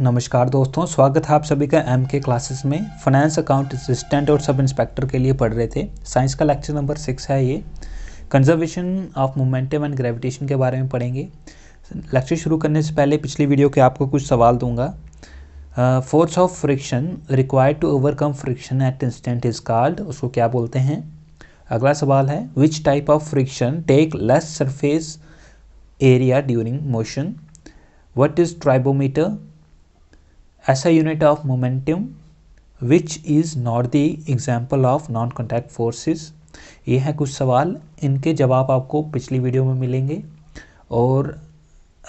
नमस्कार दोस्तों स्वागत है आप सभी का एम के क्लासेस में फाइनेंस अकाउंट असिस्टेंट और सब इंस्पेक्टर के लिए पढ़ रहे थे साइंस का लेक्चर नंबर सिक्स है ये conservation of momentum and gravitation के बारे में पढ़ेंगे लेक्चर शुरू करने से पहले पिछली वीडियो के आपको कुछ सवाल दूंगा force of friction required to overcome friction at instant is called उसको क्या बोलते हैं अगला सवाल है which type of friction take less surface area during motion what is tribometer as a unit of momentum which is not the example of non contact forces ये हैं कुछ सवाल इनके जवाब आपको पिछली वीडियो में मिलेंगे और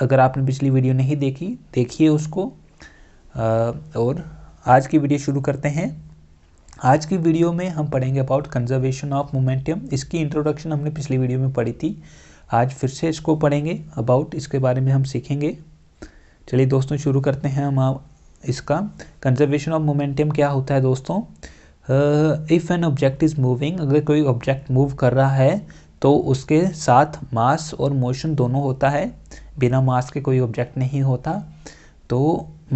अगर आपने पिछली वीडियो नहीं देखी देखिए उसको और आज की वीडियो शुरू करते हैं आज की वीडियो में हम पढ़ेंगे अबाउट कंजर्वेशन ऑफ मोमेंटम इसकी इंट्रोडक्शन हमने पिछली वीडियो में पढ़ी थी आज फिर से इसको पढ़ेंगे अबाउट इसके बारे में हम सीखेंगे चलिए दोस्तों शुरू करते हैं हम इसका कंजर्वेशन ऑफ मोमेंटम क्या होता है दोस्तों if an object is moving अगर कोई ऑब्जेक्ट मूव कर रहा है तो उसके साथ मास और मोशन दोनों होता है बिना मास के कोई ऑब्जेक्ट नहीं होता तो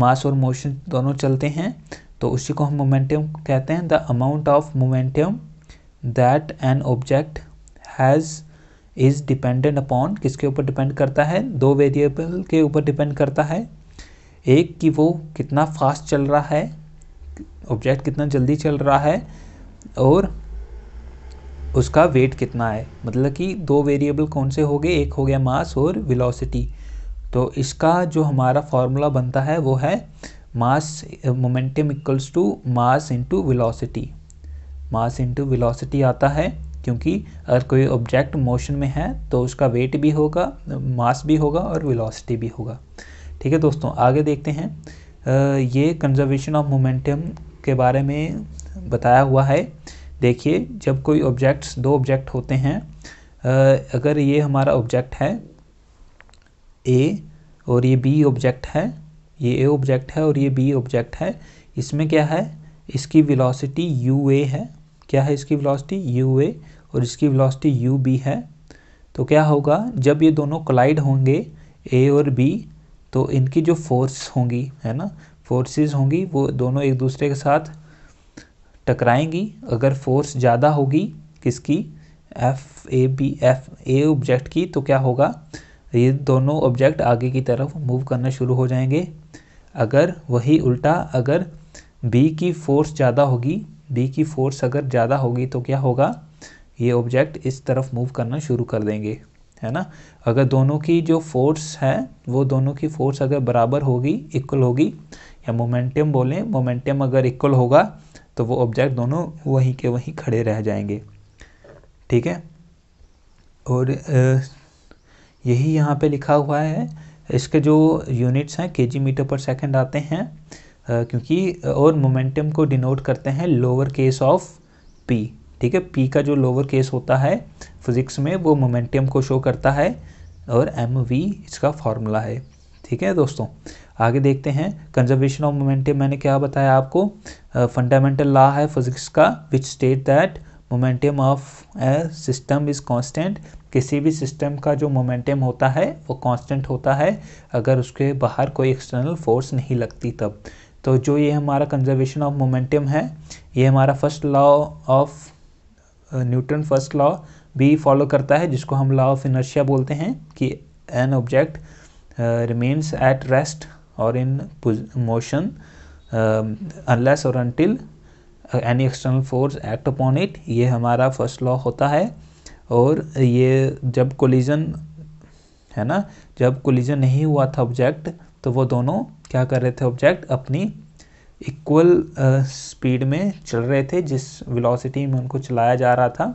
मास और मोशन दोनों चलते हैं तो उसी को हम मोमेंटम कहते हैं the amount of momentum that an object has is dependent upon किसके ऊपर डिपेंड करता है दो वेरिएबल के ऊपर डिपेंड करता है एक कि वो कितना फास्ट चल रहा है ऑब्जेक्ट कितना जल्दी चल रहा है और उसका वेट कितना है मतलब कि दो वेरिएबल कौन से हो गए एक हो गया मास और वेलोसिटी तो इसका जो हमारा फॉर्मूला बनता है वो है mass momentum equals to mass into velocity mass into velocity आता है क्योंकि अगर कोई ऑब्जेक्ट मोशन में है तो उसका वेट भी होगा मास भी होगा और वेलोसिटी भी होगा ठीक है दोस्तों आगे देखते हैं ये कंजर्वेशन ऑफ मोमेंटम के बारे में बताया हुआ है देखिए जब कोई ऑब्जेक्ट्स दो ऑब्जेक्ट होते हैं अगर ये हमारा ऑब्जेक्ट है ए और ये बी ऑब्जेक्ट है ये ए ऑब्जेक्ट है और ये बी ऑब्जेक्ट है इसमें क्या है इसकी विलासिटी यू ए है क्या है इसकी विलासिटी यू ए और इसकी विलासिटी यू बी है तो क्या होगा जब ये दोनों क्लाइड होंगे ए और बी तो इनकी जो फोर्स होंगी है ना फोर्सेस होंगी वो दोनों एक दूसरे के साथ टकराएंगी अगर फोर्स ज़्यादा होगी किसकी F A B F A object की तो क्या होगा ये दोनों ऑब्जेक्ट आगे की तरफ मूव करना शुरू हो जाएंगे अगर वही उल्टा अगर बी की फोर्स ज़्यादा होगी बी की फोर्स अगर ज़्यादा होगी तो क्या होगा ये ऑब्जेक्ट इस तरफ मूव करना शुरू कर देंगे है ना अगर दोनों की जो फोर्स है वो दोनों की फोर्स अगर बराबर होगी इक्वल होगी या मोमेंटम बोलें मोमेंटम अगर इक्वल होगा तो वो ऑब्जेक्ट दोनों वहीं के वहीं खड़े रह जाएंगे ठीक है और यही यहाँ पे लिखा हुआ है इसके जो यूनिट्स हैं के जी मीटर पर सेकंड आते हैं क्योंकि और मोमेंटम को डिनोट करते हैं लोअर केस ऑफ पी ठीक है पी का जो लोअर केस होता है फिजिक्स में वो मोमेंटम को शो करता है और एम वी इसका फॉर्मूला है ठीक है दोस्तों आगे देखते हैं कंजर्वेशन ऑफ मोमेंटम मैंने क्या बताया आपको फंडामेंटल लॉ है फिजिक्स का which state that momentum of a system is constant किसी भी सिस्टम का जो मोमेंटम होता है वो कांस्टेंट होता है अगर उसके बाहर कोई एक्सटर्नल फोर्स नहीं लगती तब तो जो ये हमारा कंजर्वेशन ऑफ मोमेंटम है ये हमारा first law of Newton first law भी फॉलो करता है जिसको हम लॉ ऑफ इनर्शिया बोलते हैं कि an object remains at rest और इन मोशन अनलेस और until any external force act upon it ये हमारा फर्स्ट लॉ होता है और ये जब कोलिजन है ना जब कोलिजन नहीं हुआ था ऑब्जेक्ट तो वो दोनों क्या कर रहे थे ऑब्जेक्ट अपनी इक्वल स्पीड में चल रहे थे जिस वेलोसिटी में उनको चलाया जा रहा था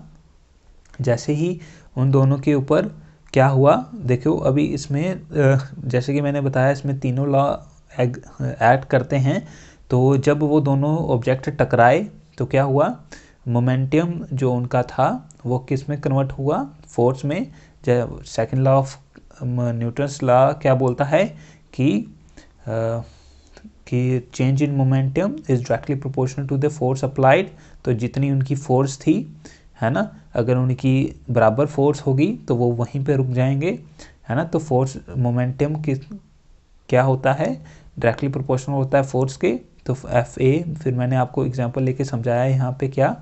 जैसे ही उन दोनों के ऊपर क्या हुआ देखो अभी इसमें जैसे कि मैंने बताया इसमें तीनों लॉ एक्ट करते हैं तो जब वो दोनों ऑब्जेक्ट टकराए तो क्या हुआ मोमेंटम जो उनका था वो किस में कन्वर्ट हुआ फोर्स में जब second law of Newton's law क्या बोलता है कि कि change in momentum is directly proportional to the force applied तो जितनी उनकी फोर्स थी है ना अगर उनकी बराबर फोर्स होगी तो वो वहीं पे रुक जाएंगे है ना तो फोर्स मोमेंटम किस क्या होता है डायरेक्टली प्रोपोर्शनल होता है फोर्स के तो एफ ए फिर मैंने आपको एग्जांपल लेके समझाया है यहाँ पे क्या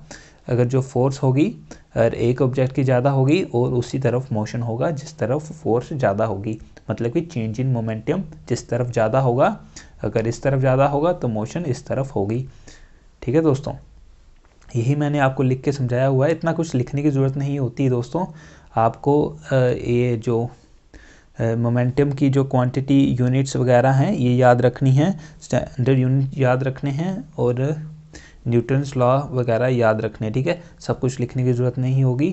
अगर जो फोर्स होगी अगर एक ऑब्जेक्ट की ज़्यादा होगी और उसी तरफ मोशन होगा जिस तरफ फोर्स ज़्यादा होगी मतलब कि चेंज इन मोमेंटम जिस तरफ ज़्यादा होगा अगर इस तरफ ज़्यादा होगा तो मोशन इस तरफ होगी ठीक है दोस्तों यही मैंने आपको लिख के समझाया हुआ है इतना कुछ लिखने की ज़रूरत नहीं होती दोस्तों आपको ये जो मोमेंटम की जो क्वांटिटी यूनिट्स वगैरह हैं ये याद रखनी है स्टैंडर्ड यूनिट याद रखने हैं और न्यूटन्स लॉ वगैरह याद रखने ठीक है सब कुछ लिखने की ज़रूरत नहीं होगी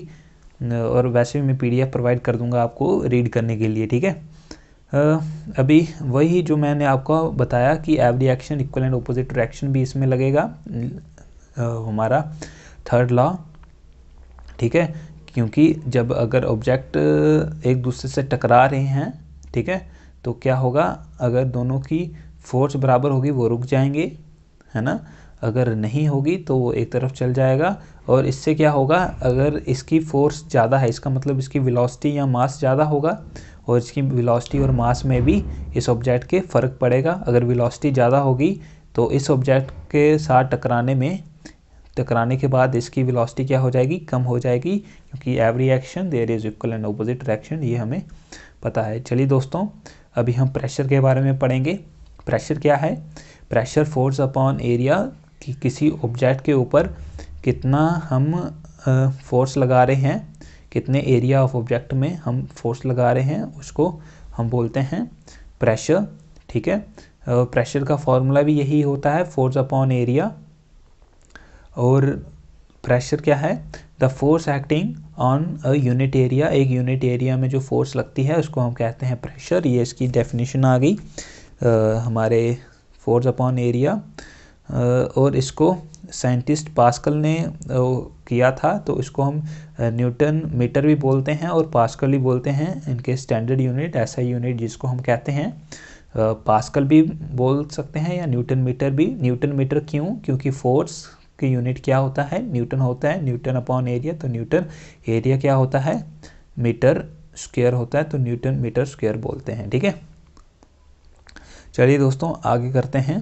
और वैसे भी मैं पीडीएफ प्रोवाइड कर दूंगा आपको रीड करने के लिए ठीक है अभी वही जो मैंने आपको बताया कि every action equal and opposite reaction भी इसमें लगेगा हमारा थर्ड लॉ ठीक है क्योंकि जब अगर ऑब्जेक्ट एक दूसरे से टकरा रहे हैं ठीक है तो क्या होगा अगर दोनों की फोर्स बराबर होगी वो रुक जाएंगे है ना अगर नहीं होगी तो वो एक तरफ चल जाएगा और इससे क्या होगा अगर इसकी फोर्स ज़्यादा है इसका मतलब इसकी विलोसिटी या मास ज़्यादा होगा और इसकी विलॉसिटी और मास में भी इस ऑब्जेक्ट के फ़र्क पड़ेगा अगर विलॉसिटी ज़्यादा होगी तो इस ऑब्जेक्ट के साथ टकराने में टकराने के बाद इसकी विलॉसिटी क्या हो जाएगी कम हो जाएगी क्योंकि every action there is equal and opposite reaction ये हमें पता है चलिए दोस्तों अभी हम प्रेशर के बारे में पढ़ेंगे प्रेशर क्या है प्रेशर फोर्स अपॉन एरिया कि किसी ऑब्जेक्ट के ऊपर कितना हम फोर्स लगा रहे हैं कितने एरिया ऑफ ऑब्जेक्ट में हम फोर्स लगा रहे हैं उसको हम बोलते हैं प्रेशर ठीक है प्रेशर का फॉर्मूला भी यही होता है फोर्स अपॉन एरिया और प्रेशर क्या है the force acting on a unit area एक यूनिट एरिया में जो फोर्स लगती है उसको हम कहते हैं प्रेशर ये इसकी डेफिनेशन आ गई हमारे फोर्स अपॉन एरिया और इसको साइंटिस्ट पास्कल ने किया था तो इसको हम न्यूटन मीटर भी बोलते हैं और पास्कल भी बोलते हैं इनके स्टैंडर्ड यूनिट ऐसा यूनिट जिसको हम कहते हैं पास्कल भी बोल सकते हैं या न्यूटन मीटर भी न्यूटन मीटर क्यों क्योंकि फोर्स की यूनिट क्या होता है न्यूटन होता है न्यूटन अपॉन एरिया तो न्यूटन एरिया क्या होता है मीटर स्क्वेयर होता है तो न्यूटन मीटर स्क्वेयर बोलते हैं ठीक है चलिए दोस्तों आगे करते हैं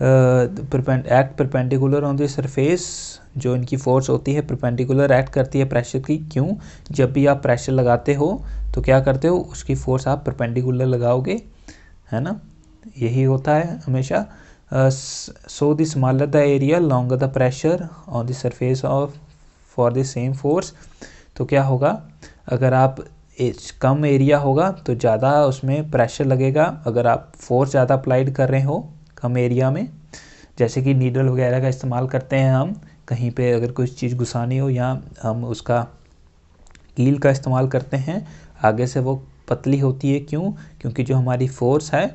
act perpendicular on the surface जो इनकी फोर्स होती है परपेंडिकुलर एक्ट करती है प्रेशर की क्यों जब भी आप प्रेशर लगाते हो तो क्या करते हो उसकी फोर्स आप परपेंडिकुलर लगाओगे है ना यही होता है हमेशा so the smaller the area longer the pressure on the surface of for the same force तो क्या होगा अगर आप कम एरिया होगा तो ज़्यादा उसमें प्रेशर लगेगा अगर आप फोर्स ज़्यादा अप्लाइड कर रहे हो कम एरिया में जैसे कि नीडल वगैरह का इस्तेमाल करते हैं हम कहीं पे अगर कोई चीज़ घुसानी हो या हम उसका कील का इस्तेमाल करते हैं आगे से वो पतली होती है क्यों क्योंकि जो हमारी फोर्स है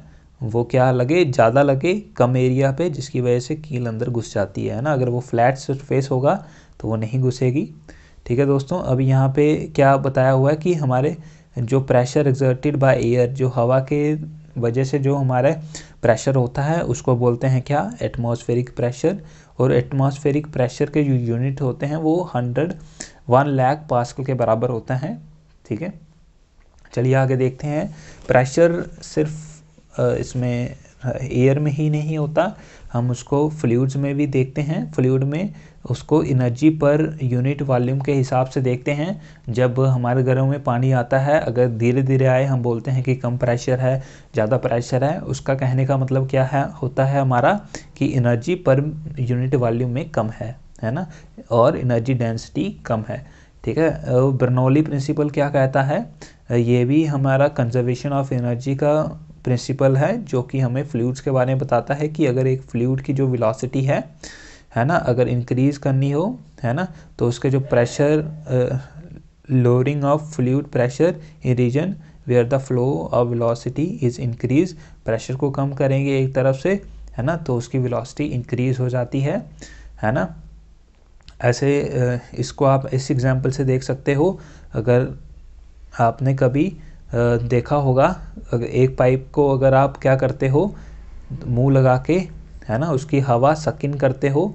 वो क्या लगे ज़्यादा लगे कम एरिया पे जिसकी वजह से कील अंदर घुस जाती है ना अगर वो फ्लैट सरफेस होगा तो वो नहीं घुसेगी ठीक है दोस्तों अब यहाँ पे क्या बताया हुआ है कि हमारे जो प्रेशर एग्जर्टेड बाय एयर जो हवा के वजह से जो हमारे प्रेशर होता है उसको बोलते हैं क्या एटमॉस्फेरिक प्रेशर और एटमॉस्फेरिक प्रेशर के जो यूनिट होते हैं वो हंड्रेड वन लैक पास्कल के बराबर होता है ठीक है चलिए आगे देखते हैं प्रेशर सिर्फ इसमें एयर में ही नहीं होता हम उसको फ्लूड्स में भी देखते हैं फ्लूड में उसको एनर्जी पर यूनिट वॉल्यूम के हिसाब से देखते हैं जब हमारे घरों में पानी आता है अगर धीरे धीरे आए हम बोलते हैं कि कम प्रेशर है ज़्यादा प्रेशर है उसका कहने का मतलब क्या है होता है हमारा कि एनर्जी पर यूनिट वॉल्यूम में कम है है ना और एनर्जी डेंसिटी कम है ठीक है बर्नौली प्रिंसिपल क्या कहता है ये भी हमारा कंजर्वेशन ऑफ एनर्जी का प्रिंसिपल है जो कि हमें फ्लूड्स के बारे में बताता है कि अगर एक फ्लूड की जो विलासिटी है है ना अगर इंक्रीज़ करनी हो है ना तो उसके जो pressure lowering of fluid pressure in region where the flow of velocity is increase pressure को कम करेंगे एक तरफ से है ना तो उसकी वेलोसिटी इंक्रीज हो जाती है है ना ऐसे uh, इसको आप इस एग्जांपल से देख सकते हो अगर आपने कभी uh, देखा होगा अगर एक पाइप को अगर आप क्या करते हो मुंह लगा के है ना उसकी हवा सकिन करते हो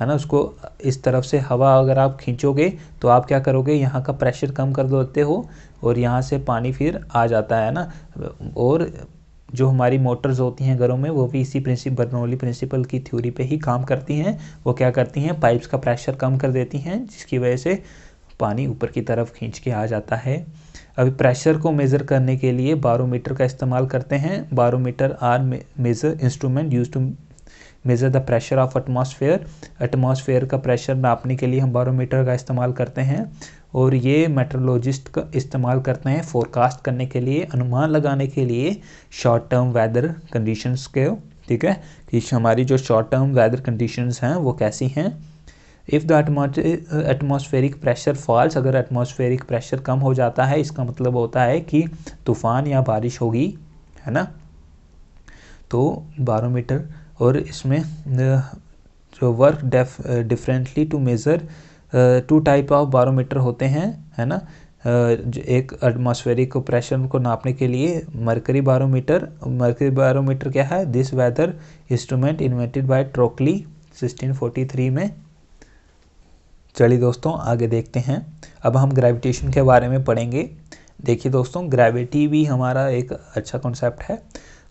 है ना उसको इस तरफ से हवा अगर आप खींचोगे तो आप क्या करोगे यहाँ का प्रेशर कम कर देते हो और यहाँ से पानी फिर आ जाता है ना और जो हमारी मोटर्स होती हैं घरों में वो भी इसी प्रिंसिप बर्नौली प्रिंसिपल की थ्योरी पे ही काम करती हैं वो क्या करती हैं पाइप्स का प्रेशर कम कर देती हैं जिसकी वजह से पानी ऊपर की तरफ खींच के आ जाता है अभी प्रेशर को मेज़र करने के लिए बारोमीटर का इस्तेमाल करते हैं barometer are measure instrument use to measure the pressure of atmosphere atmosphere का प्रेशर नापने के लिए हम बारोमीटर का इस्तेमाल करते हैं और ये मेट्रोलॉजिस्ट का इस्तेमाल करते हैं फोरकास्ट करने के लिए अनुमान लगाने के लिए शॉर्ट टर्म वेदर कंडीशंस के ठीक है कि हमारी जो शॉर्ट टर्म वेदर कंडीशंस हैं वो कैसी हैं if the atmospheric pressure falls अगर एटमॉस्फेरिक प्रेशर कम हो जाता है इसका मतलब होता है कि तूफ़ान या बारिश होगी है ना तो बारोमीटर और इसमें जो वर्क डेफ differently to measure two type of barometer होते हैं है ना जो एक एटमॉस्फेरिक प्रेशर को नापने के लिए मरकरी बारोमीटर मरकरी बारोमीटर क्या है this weather instrument invented by Torricelli 1643 में चलिए दोस्तों आगे देखते हैं अब हम ग्रेविटेशन के बारे में पढ़ेंगे देखिए दोस्तों ग्रेविटी भी हमारा एक अच्छा कॉन्सेप्ट है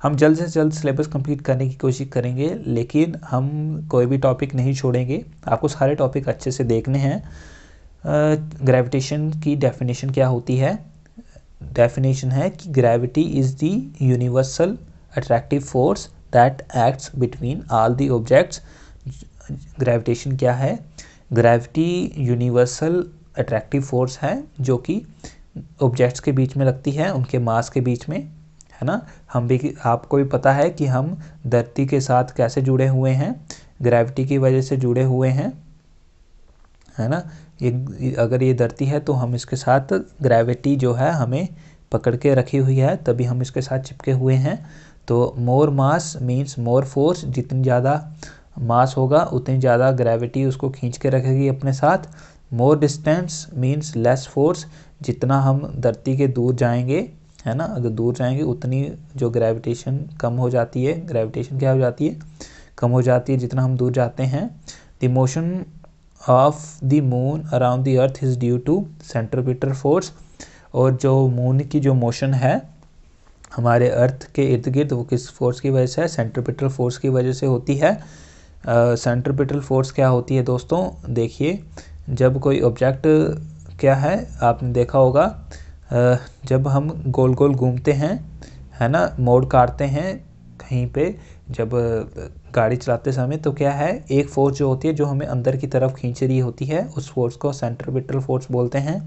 हम जल्द से जल्द सिलेबस कंप्लीट करने की कोशिश करेंगे लेकिन हम कोई भी टॉपिक नहीं छोड़ेंगे आपको सारे टॉपिक अच्छे से देखने हैं ग्रेविटेशन की डेफिनेशन क्या होती है डेफिनेशन है कि gravity is the universal attractive force that acts between all the objects gravitation क्या है ग्रेविटी यूनिवर्सल अट्रैक्टिव फोर्स है जो कि ऑब्जेक्ट्स के बीच में लगती है उनके मास के बीच में है ना हम भी आपको भी पता है कि हम धरती के साथ कैसे जुड़े हुए हैं ग्रेविटी की वजह से जुड़े हुए हैं है ना ये अगर ये धरती है तो हम इसके साथ ग्रेविटी जो है हमें पकड़ के रखी हुई है तभी हम इसके साथ चिपके हुए हैं तो मोर मास मीन्स मोर फोर्स जितनी ज़्यादा मास होगा उतनी ज़्यादा ग्रेविटी उसको खींच के रखेगी अपने साथ more distance means less force जितना हम धरती के दूर जाएंगे है ना अगर दूर जाएंगे उतनी जो ग्रेविटेशन कम हो जाती है ग्रेविटेशन क्या हो जाती है कम हो जाती है जितना हम दूर जाते हैं the motion of the moon around the earth is due to centripetal force और जो मून की जो मोशन है हमारे अर्थ के इर्द गिर्द वो किस फोर्स की वजह से है सेंट्रोपीटर फोर्स की वजह से होती है सेंट्रोपीटर uh, फोर्स क्या होती है दोस्तों देखिए जब कोई ऑब्जेक्ट क्या है आपने देखा होगा जब हम गोल गोल घूमते हैं है ना मोड़ काटते हैं कहीं पे जब गाड़ी चलाते समय तो क्या है एक फोर्स जो होती है जो हमें अंदर की तरफ खींच रही होती है उस फोर्स को सेंट्रीपिटल फोर्स बोलते हैं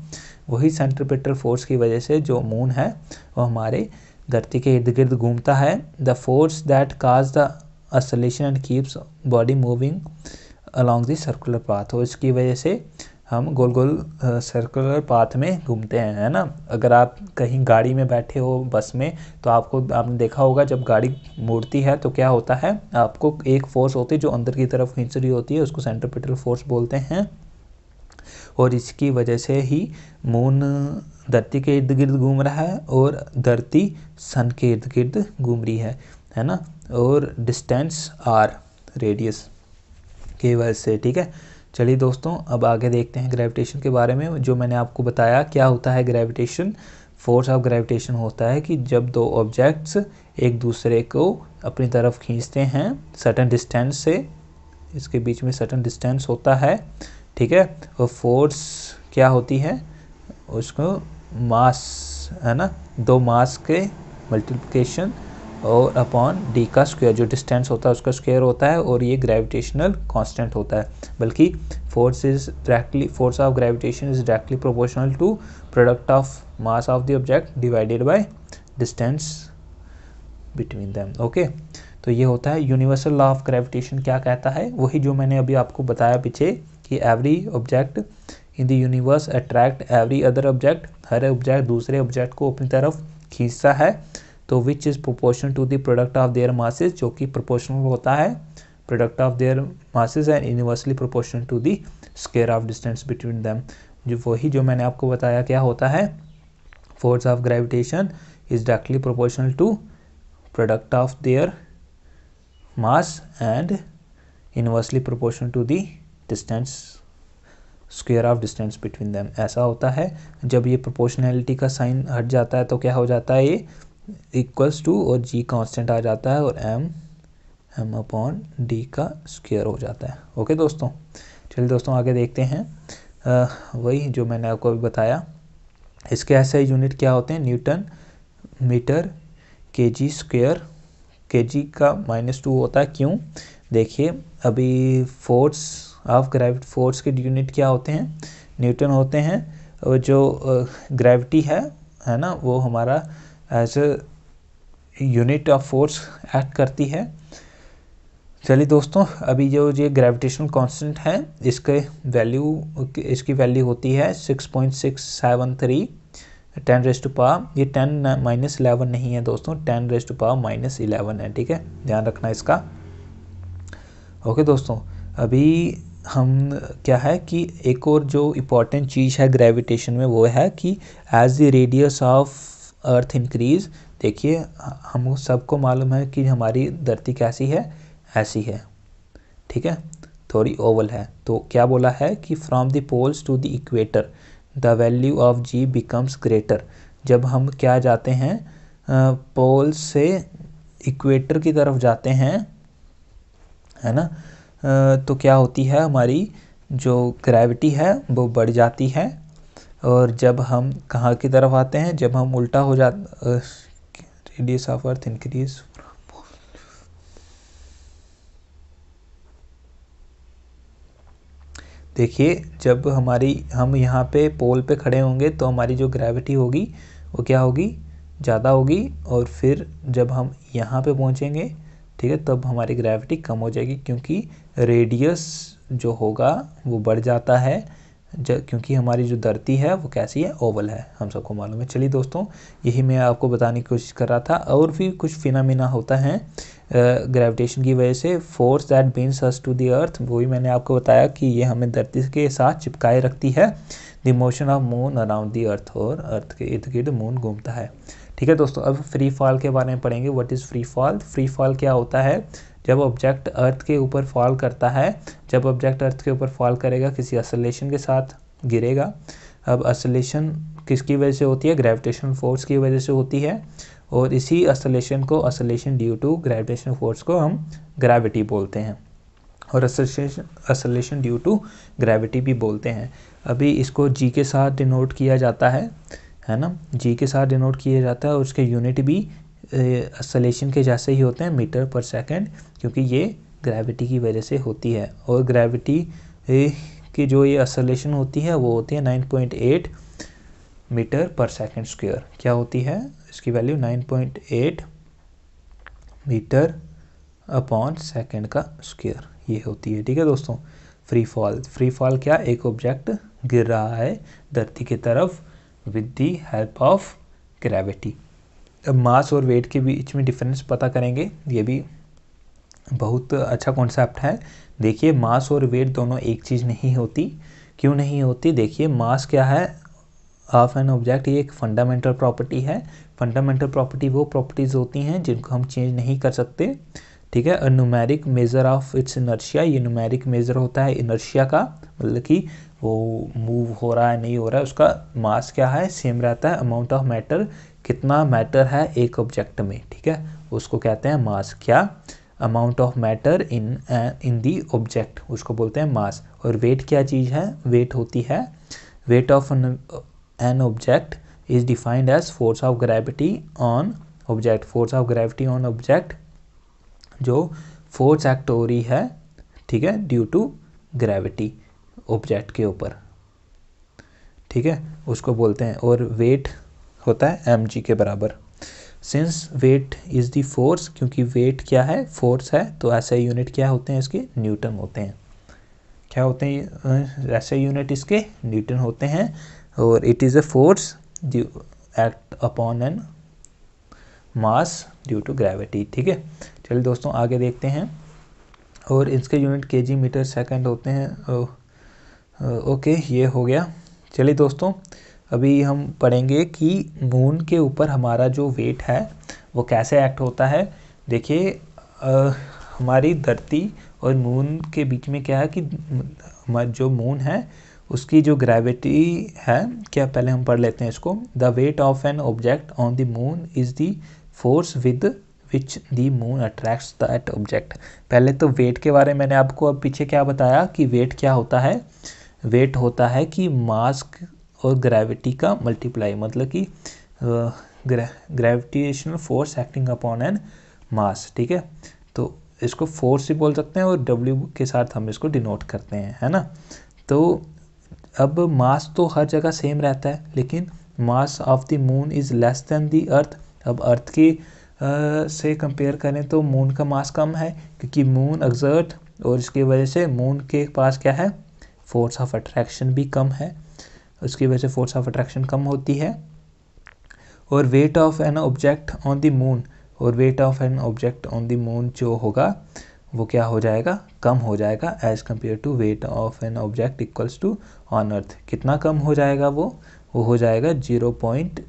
वही सेंट्रीपिटल फोर्स की वजह से जो मून है वो हमारे धरती के इर्द गिर्द घूमता है the force that causes the acceleration and keeps body moving along दर्कुलर सर्कुलर पाथ और इसकी वजह से हम गोल गोल सर्कुलर पाथ में घूमते हैं है ना अगर आप कहीं गाड़ी में बैठे हो बस में तो आपको आपने देखा होगा जब गाड़ी मुड़ती है तो क्या होता है आपको एक फोर्स होती है जो अंदर की तरफ खींच रही होती है उसको सेंट्रोपिटल फोर्स बोलते हैं और इसकी वजह से ही मून धरती के इर्द गिर्द घूम रहा है और धरती सन के इर्द गिर्द घूम रही है है ना और डिस्टेंस आर रेडियस की वजह से ठीक है चलिए दोस्तों अब आगे देखते हैं ग्रेविटेशन के बारे में जो मैंने आपको बताया क्या होता है ग्रेविटेशन फोर्स ऑफ ग्रेविटेशन होता है कि जब दो ऑब्जेक्ट्स एक दूसरे को अपनी तरफ खींचते हैं सटन डिस्टेंस से इसके बीच में सटन डिस्टेंस होता है ठीक है और फोर्स क्या होती है उसको मास है ना दो मास के मल्टीप्लिकेशन और अपॉन डी का स्क्वायर जो डिस्टेंस होता है उसका स्क्वायर होता है और ये ग्रेविटेशनल कांस्टेंट होता है बल्कि force is directly force of gravitation is directly proportional to product of mass of the object divided by distance between them okay तो ये होता है यूनिवर्सल लॉ ऑफ ग्रेविटेशन क्या कहता है वही जो मैंने अभी आपको बताया पीछे कि every object in the universe attract every other object हर ऑब्जेक्ट दूसरे ऑब्जेक्ट को अपनी तरफ खींचता है तो which is proportion to the product of their masses जो कि प्रोपोर्शनल होता है product of their masses and universally proportion to the square of distance between them जो वही जो मैंने आपको बताया क्या होता है force of gravitation is directly proportional to product of their mass and inversely proportion to the distance square of distance between them ऐसा होता है जब ये प्रोपोर्शनैलिटी का साइन हट जाता है तो क्या हो जाता है ये इक्वल्स टू और जी कांस्टेंट आ जाता है और एम एम अपॉन डी का स्क्वेयर हो जाता है ओके दोस्तों चलिए दोस्तों आगे देखते हैं आ, वही जो मैंने आपको अभी बताया इसके ऐसे यूनिट क्या होते हैं न्यूटन मीटर के जी स्क्वेयर के जी का माइनस टू होता है क्यों देखिए अभी फोर्स ऑफ ग्रेविट फोर्स के यूनिट क्या होते हैं न्यूटन होते हैं और जो ग्रेविटी है है ना वो हमारा as a unit of force act करती है चलिए दोस्तों अभी जो ये ग्रेविटेशन कांस्टेंट है इसके वैल्यू इसकी वैल्यू होती है six point six seven three ten raised to power ये टेन माइनस इलेवन नहीं है दोस्तों ten raised to power minus eleven है ठीक है ध्यान रखना इसका ओके दोस्तों अभी हम क्या है कि एक और जो इम्पॉर्टेंट चीज़ है ग्रेविटेशन में वो है कि as the radius of earth increase देखिए हम सबको मालूम है कि हमारी धरती कैसी है ऐसी है ठीक है थोड़ी ओवल है तो क्या बोला है कि from the poles to the equator the value of G becomes greater जब हम क्या जाते हैं पोल से इक्वेटर की तरफ जाते हैं है ना तो क्या होती है हमारी जो ग्रेविटी है वो बढ़ जाती है और जब हम कहाँ की तरफ आते हैं जब हम उल्टा हो जाते रेडियस ऑफ अर्थ इंक्रीज देखिए जब हमारी हम यहाँ पे पोल पे खड़े होंगे तो हमारी जो ग्रेविटी होगी वो क्या होगी ज़्यादा होगी और फिर जब हम यहाँ पे पहुँचेंगे ठीक है तब हमारी ग्रेविटी कम हो जाएगी क्योंकि रेडियस जो होगा वो बढ़ जाता है क्योंकि हमारी जो धरती है वो कैसी है ओवल है हम सबको मालूम है चलिए दोस्तों यही मैं आपको बताने की कोशिश कर रहा था और भी कुछ फिनामिना होता है ग्रेविटेशन की वजह से force that binds us to the earth वही मैंने आपको बताया कि ये हमें धरती के साथ चिपकाए रखती है the motion of moon around the earth और अर्थ के इर्द गिर्द मून घूमता है ठीक है दोस्तों अब फ्री फॉल के बारे में पढ़ेंगे what is free fall free fall क्या होता है जब ऑब्जेक्ट अर्थ के ऊपर फॉल करता है जब ऑब्जेक्ट अर्थ के ऊपर फॉल करेगा किसी असलेशन के साथ गिरेगा अब असलेशन किसकी वजह से होती है ग्रेविटेशन फोर्स की वजह से होती है और इसी असलेशन को acceleration due to gravitation force को हम ग्रेविटी बोलते हैं और acceleration acceleration due to gravity भी बोलते हैं अभी इसको जी के साथ डिनोट किया जाता है है ना जी के साथ डिनोट किया जाता है और उसके यूनिट भी असलेशन के जैसे ही होते हैं मीटर पर सेकेंड क्योंकि ये ग्रेविटी की वजह से होती है और ग्रेविटी की जो ये असलेशन होती है वो होती है nine point eight metre per second square क्या होती है इसकी value nine point eight metre upon second का स्क्वायर ये होती है ठीक है दोस्तों फ्री फॉल फ्री फॉल क्या एक ऑब्जेक्ट गिर रहा है धरती की तरफ with the help of gravity mass और वेट के बीच में डिफरेंस पता करेंगे ये भी बहुत अच्छा कॉन्सेप्ट है देखिए मास और वेट दोनों एक चीज़ नहीं होती क्यों नहीं होती देखिए मास क्या है ऑफ एन ऑब्जेक्ट ये एक फंडामेंटल प्रॉपर्टी है फंडामेंटल प्रॉपर्टी वो प्रॉपर्टीज़ होती हैं जिनको हम चेंज नहीं कर सकते ठीक है a numeric measure of its inertia ये नुमेरिक मेज़र होता है इनर्शिया का मतलब कि वो मूव हो रहा है नहीं हो रहा है उसका मास क्या है सेम रहता है अमाउंट ऑफ मैटर कितना मैटर है एक ऑब्जेक्ट में ठीक है उसको कहते हैं मास क्या amount of matter in in the object उसको बोलते हैं मास और वेट क्या चीज़ है वेट होती है weight of an object is defined as force of gravity on object force of gravity on object जो फोर्स एक्ट हो रही है ठीक है ड्यू टू ग्रेविटी ऑब्जेक्ट के ऊपर ठीक है उसको बोलते हैं और वेट होता है एम के बराबर since weight is the force क्योंकि वेट क्या है फोर्स है तो ऐसे यूनिट क्या होते हैं इसके न्यूटन होते हैं क्या होते हैं ऐसे यूनिट इसके न्यूटन होते हैं और it is a force due act upon an mass due to gravity ठीक है चलिए दोस्तों आगे देखते हैं और इसके यूनिट के जी मीटर सेकेंड होते हैं ओ, ओ, ओके ये हो गया चलिए दोस्तों अभी हम पढ़ेंगे कि मून के ऊपर हमारा जो वेट है वो कैसे एक्ट होता है देखिए हमारी धरती और मून के बीच में क्या है कि जो मून है उसकी जो ग्रेविटी है क्या पहले हम पढ़ लेते हैं इसको the weight of an object on the moon is the force with which the moon attracts that object पहले तो वेट के बारे में मैंने आपको अब पीछे क्या बताया कि वेट क्या होता है वेट होता है कि मास और ग्रेविटी का मल्टीप्लाई मतलब कि gravitational force acting upon an mass ठीक है तो इसको फोर्स ही बोल सकते हैं और डब्ल्यू के साथ हम इसको डिनोट करते हैं है ना तो अब मास तो हर जगह सेम रहता है लेकिन mass of the moon is less than the earth अब अर्थ की आ, से कंपेयर करें तो मून का मास कम है क्योंकि मून एग्जर्ट और इसकी वजह से मून के पास क्या है फोर्स ऑफ अट्रैक्शन भी कम है उसकी तो वजह से फोर्स ऑफ अट्रैक्शन कम होती है और weight of an object on the moon और weight of an object on the moon जो होगा वो क्या हो जाएगा कम हो जाएगा as compare to weight of an object equals to on earth कितना कम हो जाएगा वो वो हो जाएगा zero point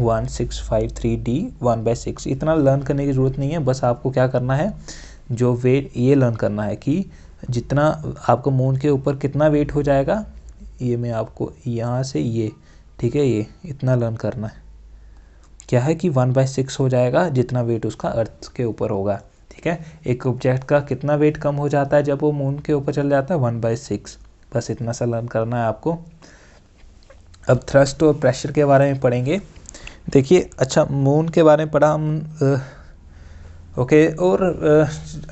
one six five three d one by six इतना लर्न करने की ज़रूरत नहीं है बस आपको क्या करना है जो वेट ये लर्न करना है कि जितना आपको मून के ऊपर कितना वेट हो जाएगा ये मैं आपको यहाँ से ये ठीक है ये इतना लर्न करना है क्या है कि वन बाई सिक्स हो जाएगा जितना वेट उसका अर्थ के ऊपर होगा ठीक है एक ऑब्जेक्ट का कितना वेट कम हो जाता है जब वो मून के ऊपर चल जाता है वन बाई सिक्स बस इतना सा लर्न करना है आपको अब थ्रस्ट और प्रेशर के बारे में पढ़ेंगे देखिए अच्छा मून के बारे में पढ़ा हम ओके और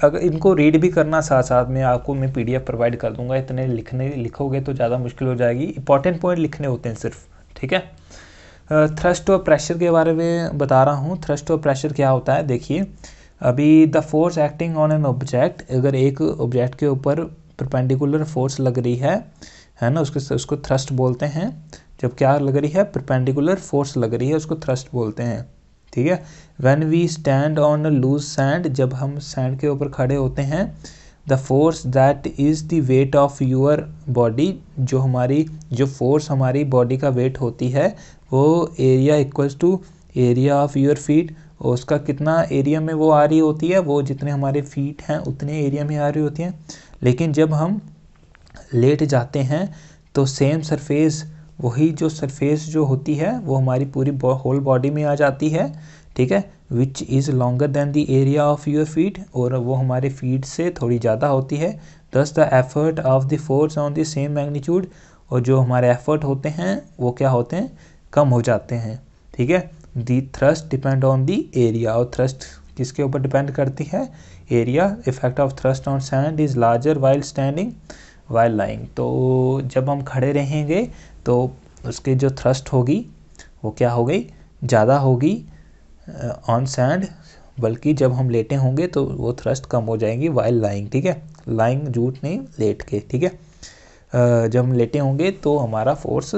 अगर इनको रीड भी करना साथ साथ में आपको मैं पीडीएफ प्रोवाइड कर दूंगा इतने लिखने लिखोगे तो ज़्यादा मुश्किल हो जाएगी इंपॉर्टेंट पॉइंट लिखने होते हैं सिर्फ ठीक है थ्रस्ट और प्रेशर के बारे में बता रहा हूँ थ्रस्ट और प्रेशर क्या होता है देखिए अभी the force acting on an object अगर एक ऑब्जेक्ट के ऊपर परपेंडिकुलर फोर्स लग रही है है ना उसके उसको थ्रस्ट बोलते हैं जब क्या लग रही है परपेंडिकुलर फोर्स लग रही है उसको थ्रस्ट बोलते हैं ठीक है when we stand on a loose sand जब हम सैंड के ऊपर खड़े होते हैं the force that is the weight of your body जो हमारी जो फोर्स हमारी बॉडी का वेट होती है वो area equals to area of your feet उसका कितना एरिया में वो आ रही होती है वो जितने हमारे फीट हैं उतने एरिया में आ रही होती हैं लेकिन जब हम लेट जाते हैं तो सेम सरफेस वही जो सरफेस जो होती है वो हमारी पूरी होल बॉडी में आ जाती है ठीक है which is longer than the area of your feet और वो हमारे फीट से थोड़ी ज़्यादा होती है thus the effort of the force on the same magnitude और जो हमारे एफर्ट होते हैं वो क्या होते हैं कम हो जाते हैं ठीक है the thrust depend on the area और थ्रस्ट किसके ऊपर डिपेंड करती है area effect of thrust on sand is larger while standing while lying तो जब हम खड़े रहेंगे तो उसके जो थ्रस्ट होगी वो क्या हो गई ज़्यादा होगी ऑन सैंड बल्कि जब हम लेटे होंगे तो वो थ्रस्ट कम हो जाएंगी वाइल लाइंग ठीक है लाइंग जूट नहीं लेट के ठीक है जब हम लेटे होंगे तो हमारा फोर्स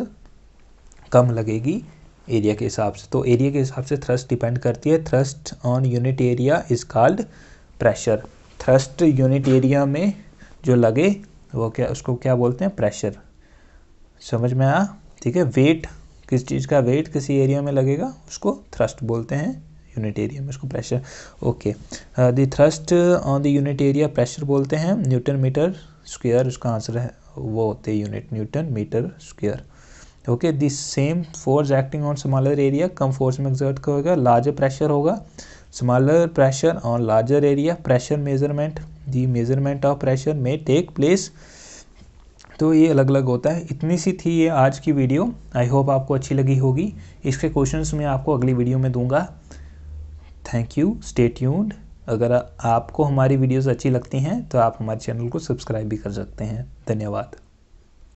कम लगेगी एरिया के हिसाब से तो एरिया के हिसाब से थ्रस्ट डिपेंड करती है thrust on unit area is called pressure thrust unit area में जो लगे वो क्या उसको क्या बोलते हैं प्रेशर समझ में आया ठीक है वेट किस चीज़ का वेट किसी एरिया में लगेगा उसको थ्रस्ट बोलते हैं यूनिट एरिया में उसको pressure okay the thrust on the unit area pressure बोलते हैं न्यूटन मीटर स्क्वेयर उसका आंसर है वो होते हैं unit newton metre square okay the same force acting on smaller area कम फोर्स में एग्जर्ट होगा लार्जर प्रेशर होगा smaller pressure on larger area pressure measurement the measurement of pressure में टेक प्लेस तो ये अलग अलग होता है इतनी सी थी ये आज की वीडियो आई होप आपको अच्छी लगी होगी इसके क्वेश्चंस मैं आपको अगली वीडियो में दूंगा थैंक यू स्टे ट्यून्ड अगर आपको हमारी वीडियोस अच्छी लगती हैं तो आप हमारे चैनल को सब्सक्राइब भी कर सकते हैं धन्यवाद